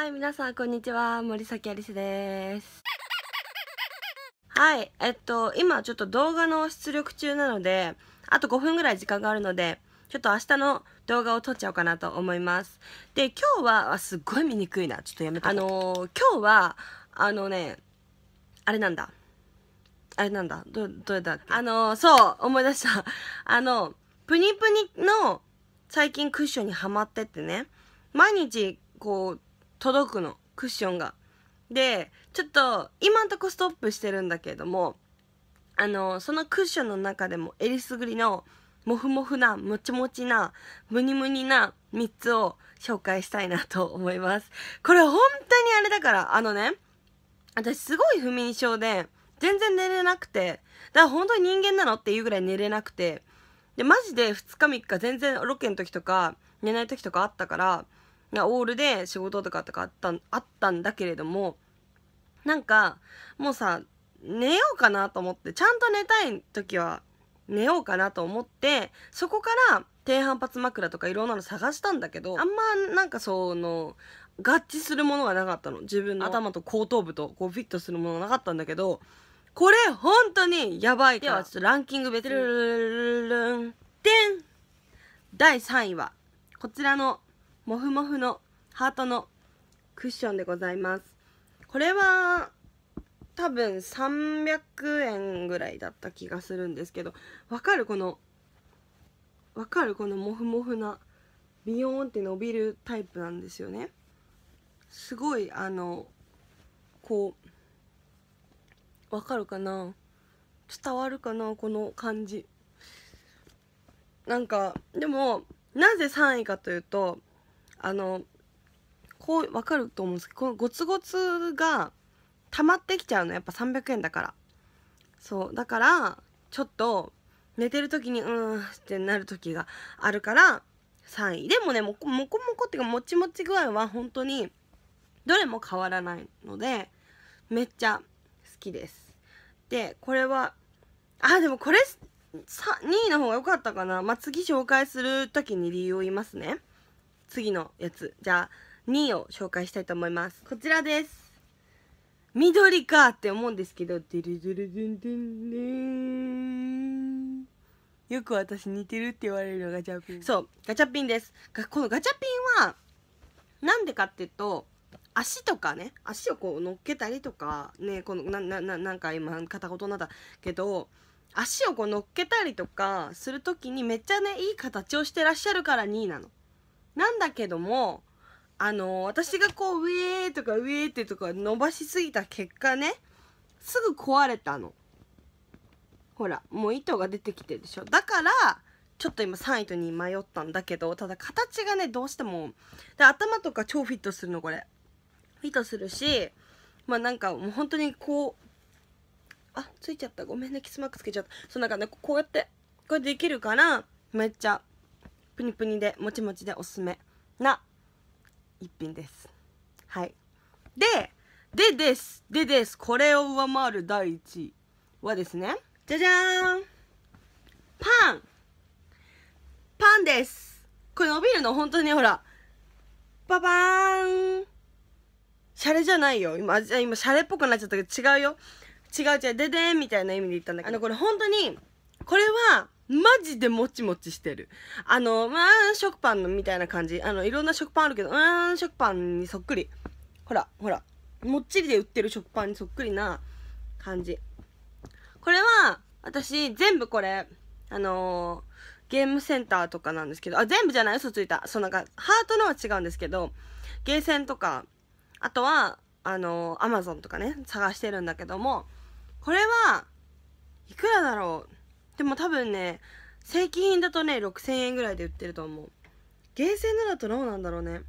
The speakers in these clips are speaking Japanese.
はい皆さんこんにちは森崎アリスですはいえっと今ちょっと動画の出力中なのであと5分ぐらい時間があるのでちょっと明日の動画を撮っちゃおうかなと思いますで今日はあすっごい見にくいなちょっとやめてあのー、今日はあのねあれなんだあれなんだど、どれだっけあのー、そう、思い出した。あの、プニプニの最近クッションにはまってってね、毎日、こう、届くのクッションがでちょっと今んとこストップしてるんだけれどもあのそのクッションの中でもえりすぐりのもふもふなもちもちなムニムニな3つを紹介したいなと 思いますこれ本当にあれだからあのね私すごい不眠症で全然寝れなくてだから本当に人間なのっていうぐらい寝れなくてでマジで2日3日全然ロケの時とか寝ない時とかあったからオールで仕事とかとかあったあったんだけれどもなんかもうさ寝ようかなと思ってちゃんと寝たい時は寝ようかなと思ってそこから低反発枕とかいろんなの探したんだけどあんまなんかその合致するものがなかったの自分の頭と後頭部とこうフィットするものがなかったんだけどこれ本当にやばいではちょっとランキング別にルルンでん第3位はこちらのもふもふのハートのクッションでございますこれは多分300円ぐらいだった気がするんですけどわかるこのわかるこのモフモフなビヨーンって伸びるタイプなんですよねすごいあのこうわかるかな伝わるかなこの感じなんかでもなぜ3位かというとあのこう分かると思うんですけどこのゴツゴツが溜まってきちゃうのやっぱ300円だからそうだからちょっと寝てる時にうーんってなる時があるから3位でもねもこもこもこっていうかもちもち具合は本当にどれも変わらないのでめっちゃ好きですでこれはあでもこれ2位の方が良かったかなまあ次紹介する時に理由を言いますね次のやつじゃあ2位を紹介したいと思いますこちらです緑かって思うんですけどよく私似てるって言われるのガチャピンそうガチャピンですこのガチャピンはなんでかっていうと足とかね足をこう乗っけたりとかねこのななななんか今片言なんだけど足をこう乗っけたりとかするときにめっちゃねいい形をしてらっしゃるから2位なの。なんだけども、あのー、私がこう、ウェーとかウェーってとか伸ばしすぎた結果ね、すぐ壊れたの。ほら、もう糸が出てきてるでしょ。だから、ちょっと今3位と2迷ったんだけど、ただ形がね、どうしても、で頭とか超フィットするの、これ。フィットするし、まあなんかもう本当にこう、あ、ついちゃった。ごめんね、キスマークつけちゃった。そうなんかね、こうやって、これできるから、めっちゃプニプニでもちもちでおすすめな一品ですはいででですでですこれを上回る第1位はですねじゃじゃーんパンパンですこれ伸びるの本当にほらパパーンシャレじゃないよ今今シャレっぽくなっちゃったけど違うよ違う違うででーんみたいな意味で言ったんだけどあのこれ本当にこれは、マジでもちもちしてる。あの、まあ、食パンみたいな感じ。あの、いろんな食パンあるけど、うん、食パンにそっくり。ほら、ほら。もっちりで売ってる食パンにそっくりな感じ。これは、私、全部これ、あのー、ゲームセンターとかなんですけど、あ、全部じゃない嘘ついた。そう、なんか、ハートのは違うんですけど、ゲーセンとか、あとは、あのー、アマゾンとかね、探してるんだけども、これは、いくらだろうでも多分ね正規品だとね6000円ぐらいで売ってると思うゲーセンのだとどうなんだろうね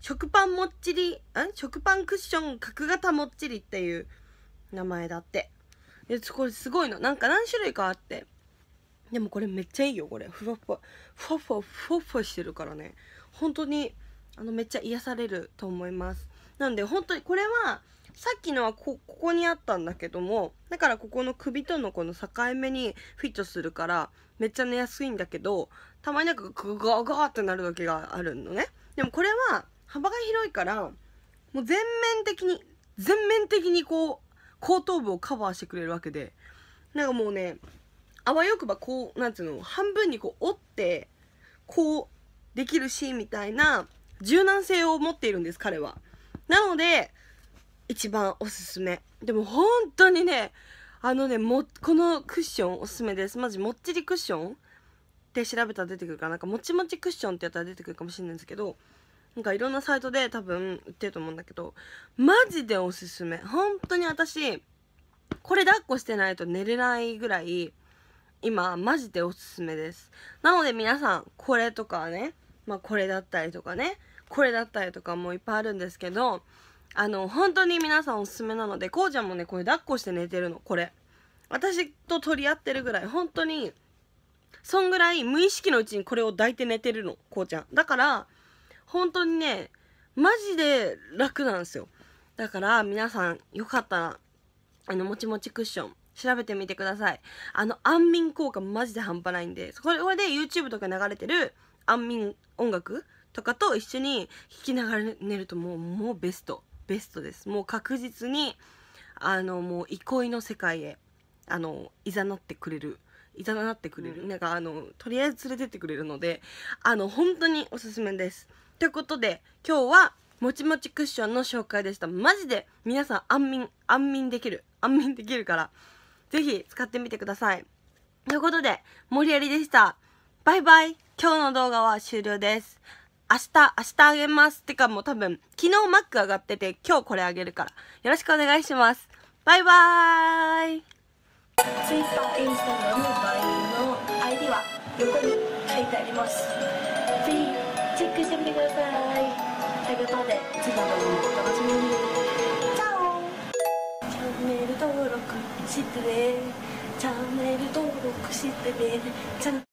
食パンもっちりん食パンクッション角型もっちりっていう名前だってこれすごいのなんか何種類かあってでもこれめっちゃいいよこれふわふわふわふわふわふわしてるからね本当にあのめっちゃ癒されると思いますなんで本当にこれはさっきのはここにあったんだけどもだからここの首とのこの境目にフィットするからめっちゃ寝やすいんだけどたまになんかグガーガーってなる時があるのねでもこれは幅が広いからもう全面的に全面的にこう後頭部をカバーしてくれるわけでなんかもうねあわよくばこうなんていうの半分にこう折ってこうできるしみたいな柔軟性を持っているんです彼はなので一番おすすめでも本当にねあのねもこのクッションおすすめですマジもっちりクッションって調べたら出てくるからなんかもちもちクッションってやったら出てくるかもしれないんですけどなんかいろんなサイトで多分売ってると思うんだけどマジでおすすめ本当に私これ抱っこしてないと寝れないぐらい今マジでおすすめですなので皆さんこれとかねまあこれだったりとかねこれだったりとかもいっぱいあるんですけどあの、本当に皆さんおすすめなので、こうちゃんもね、これ抱っこして寝てるの、これ。私と取り合ってるぐらい、本当に、そんぐらい無意識のうちにこれを抱いて寝てるの、こうちゃん。だから、本当にね、マジで楽なんですよ。だから、皆さん、よかったら、あの、もちもちクッション、調べてみてください。あの、安眠効果マジで半端ないんで、これで YouTube とか流れてる安眠音楽とかと一緒に聴きながら寝るともう、もうベスト。ベストですもう確実にあのもう憩いの世界へあのいざなってくれるいざなってくれる、うん、なんかあのとりあえず連れてってくれるのであの本当におすすめですということで今日はもちもちクッションの紹介でしたマジで皆さん安眠安眠できる安眠できるから是非使ってみてくださいということで森やりでしたバイバイ今日の動画は終了です明日、明日あげます。てかもう多分、昨日マック上がってて、今日これあげるから。よろしくお願いします。バイバーイ !Twitter、Instagram、Vine の ID は横に書いてあります。ぜひ、チェックしてみてください。ということで、次の動画もお楽しみに。チャオチャンネル登録してね。チャンネル登録してね。